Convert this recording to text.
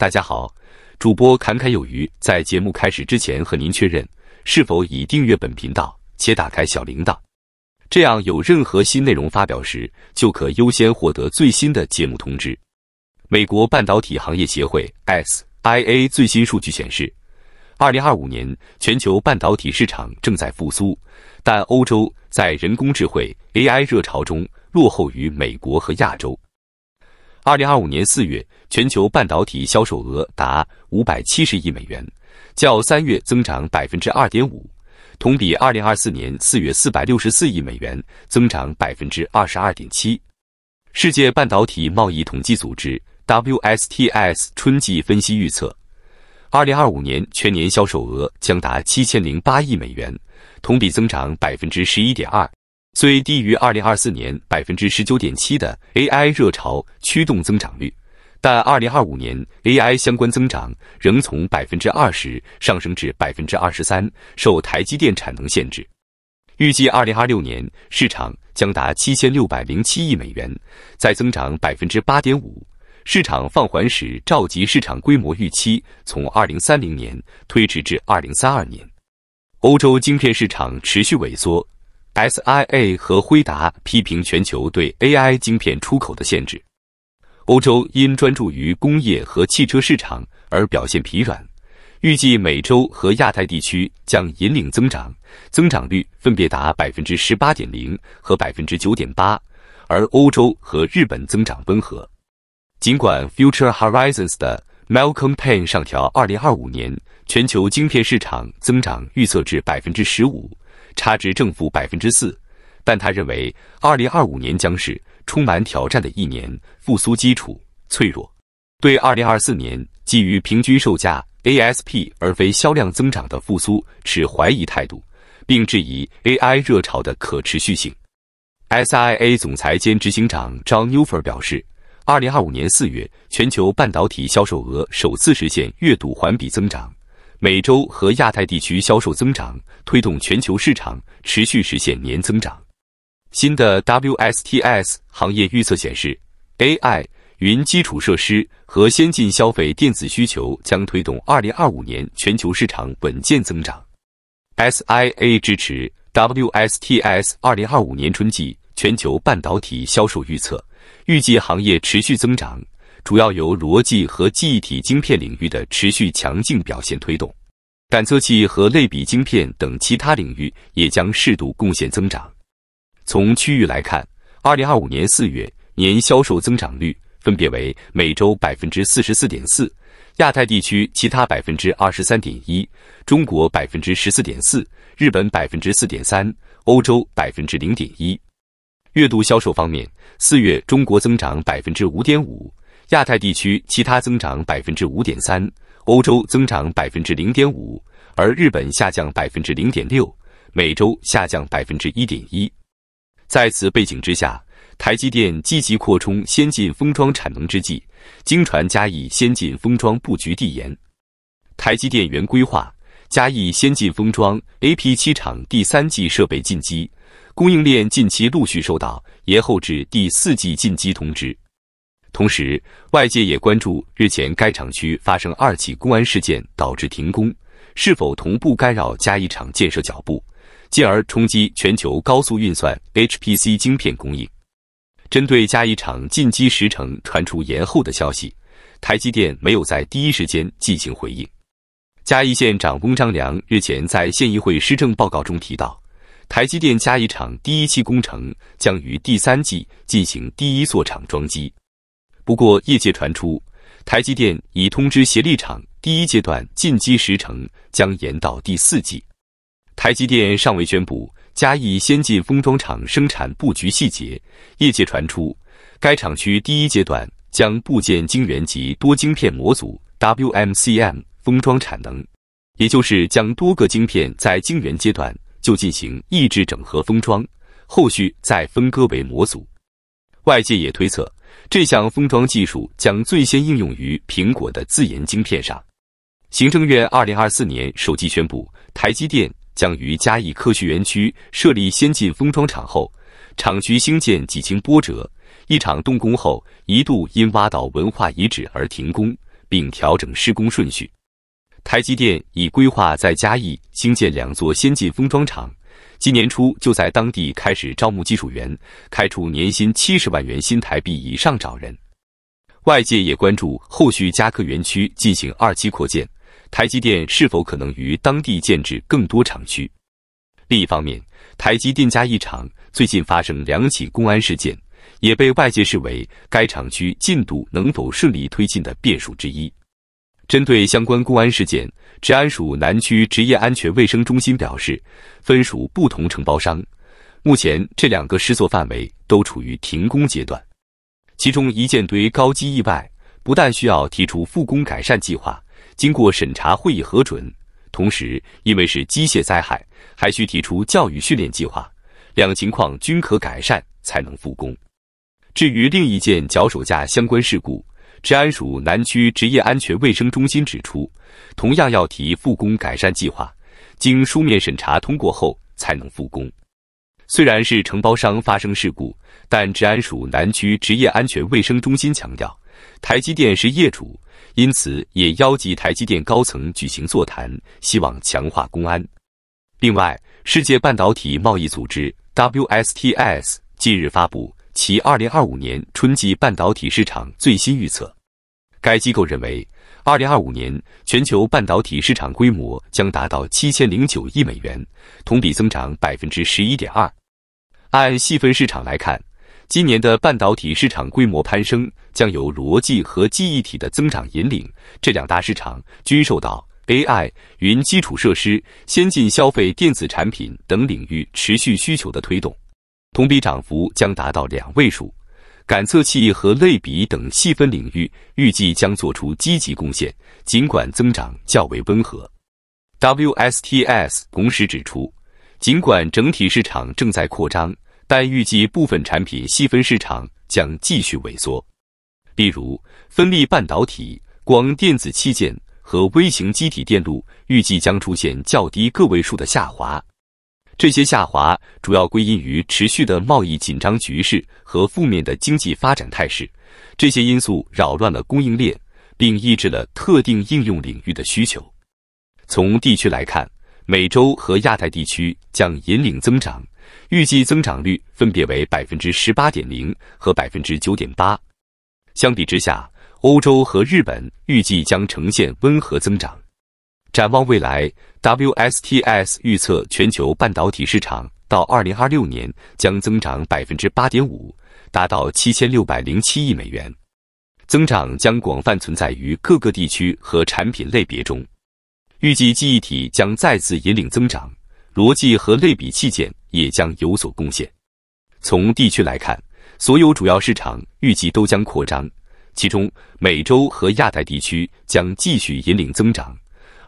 大家好，主播侃侃有余。在节目开始之前，和您确认是否已订阅本频道且打开小铃铛，这样有任何新内容发表时，就可优先获得最新的节目通知。美国半导体行业协会 SIA 最新数据显示，二零二五年全球半导体市场正在复苏，但欧洲在人工智能 （AI） 热潮中落后于美国和亚洲。二零二五年四月，全球半导体销售额达五百七十亿美元，较三月增长百分之二点五，同比二零二四年四月四百六十四亿美元增长百分之二十二点七。世界半导体贸易统计组织 （WSTS） 春季分析预测，二零二五年全年销售额将达七千零八亿美元，同比增长百分之十一点二。虽低于二零二四年百分之十九点七的 AI 热潮驱动增长率，但二零二五年 AI 相关增长仍从百分之二十上升至百分之二十三。受台积电产能限制，预计二零二六年市场将达七千六百零七亿美元，再增长百分之八点五。市场放缓使召集市场规模预期从二零三零年推迟至二零三二年。欧洲晶片市场持续萎缩。SIA 和辉达批评全球对 AI 晶片出口的限制。欧洲因专注于工业和汽车市场而表现疲软，预计美洲和亚太地区将引领增长，增长率分别达百分之十八点零和百分之九点八，而欧洲和日本增长温和。尽管 Future Horizons 的 Malcolm Payne 上调二零二五年全球晶片市场增长预测至百分之十五。差值正负百分之四，但他认为，二零二五年将是充满挑战的一年，复苏基础脆弱。对二零二四年基于平均售价 （ASP） 而非销量增长的复苏持怀疑态度，并质疑 AI 热潮的可持续性。SIA 总裁兼执行长 John Newfer 表示，二零二五年四月，全球半导体销售额首次实现月度环比增长。美洲和亚太地区销售增长，推动全球市场持续实现年增长。新的 WSTS 行业预测显示，AI 云基础设施和先进消费电子需求将推动2025年全球市场稳健增长。SIA 支持 WSTS 2025年春季全球半导体销售预测，预计行业持续增长。主要由逻辑和记忆体晶片领域的持续强劲表现推动，感测器和类比晶片等其他领域也将适度贡献增长。从区域来看，2025年4月年销售增长率分别为：美洲百分之四十四点四，亚太地区其他百分之二十三点一，中国百分之十四点四，日本百分之四点三，欧洲百分之零点一。月度销售方面，四月中国增长百分之五点五。亚太地区其他增长百分之五点三，欧洲增长百分之零点五，而日本下降百分之零点六，美洲下降百分之一点一。在此背景之下，台积电积极扩充先进封装产能之际，经传嘉义先进封装布局递延。台积电原规划嘉义先进封装 A P 七厂第三季设备进机，供应链近期陆续收到延后至第四季进机通知。同时，外界也关注日前该厂区发生二起公安事件，导致停工，是否同步干扰加一厂建设脚步，进而冲击全球高速运算 HPC 晶片供应？针对加一厂进机时程传出延后的消息，台积电没有在第一时间进行回应。嘉义县长翁章良日前在县议会施政报告中提到，台积电嘉义厂第一期工程将于第三季进行第一座厂装机。不过，业界传出台积电已通知协力厂，第一阶段进机时程将延到第四季。台积电尚未宣布嘉义先进封装厂生产布局细节。业界传出该厂区第一阶段将部件晶圆及多晶片模组 （WMCM） 封装产能，也就是将多个晶片在晶圆阶段就进行异质整合封装，后续再分割为模组。外界也推测。这项封装技术将最先应用于苹果的自研晶片上。行政院二零二四年首次宣布，台积电将于嘉义科学园区设立先进封装厂后，厂区兴建几经波折，一场动工后一度因挖岛文化遗址而停工，并调整施工顺序。台积电已规划在嘉义兴建两座先进封装厂。今年初就在当地开始招募技术员，开出年薪七十万元新台币以上找人。外界也关注后续加客园区进行二期扩建，台积电是否可能于当地建制更多厂区？另一方面，台积电加一厂最近发生两起公安事件，也被外界视为该厂区进度能否顺利推进的变数之一。针对相关公安事件，治安署南区职业安全卫生中心表示，分属不同承包商，目前这两个施作范围都处于停工阶段。其中一件堆高机意外，不但需要提出复工改善计划，经过审查会议核准，同时因为是机械灾害，还需提出教育训练计划，两情况均可改善才能复工。至于另一件脚手架相关事故，治安署南区职业安全卫生中心指出，同样要提复工改善计划，经书面审查通过后才能复工。虽然是承包商发生事故，但治安署南区职业安全卫生中心强调，台积电是业主，因此也邀集台积电高层举行座谈，希望强化公安。另外，世界半导体贸易组织 WSTS 近日发布。其二零二五年春季半导体市场最新预测，该机构认为，二零二五年全球半导体市场规模将达到七千零九亿美元，同比增长百分之十一点二。按细分市场来看，今年的半导体市场规模攀升将由逻辑和记忆体的增长引领，这两大市场均受到 AI、云基础设施、先进消费电子产品等领域持续需求的推动。同比涨幅将达到两位数，感测器和类比等细分领域预计将做出积极贡献，尽管增长较为温和。WSTS 同时指出，尽管整体市场正在扩张，但预计部分产品细分市场将继续萎缩，例如分立半导体、光电子器件和微型机体电路，预计将出现较低个位数的下滑。这些下滑主要归因于持续的贸易紧张局势和负面的经济发展态势，这些因素扰乱了供应链，并抑制了特定应用领域的需求。从地区来看，美洲和亚太地区将引领增长，预计增长率分别为百分之十八点零和百分之九点八。相比之下，欧洲和日本预计将呈现温和增长。展望未来，WSTS 预测全球半导体市场到2026年将增长8.5%，达到7 6 0 7亿美元。增长将广泛存在于各个地区和产品类别中。预计记忆体将再次引领增长，逻辑和类比器件也将有所贡献。从地区来看，所有主要市场预计都将扩张，其中美洲和亚太地区将继续引领增长。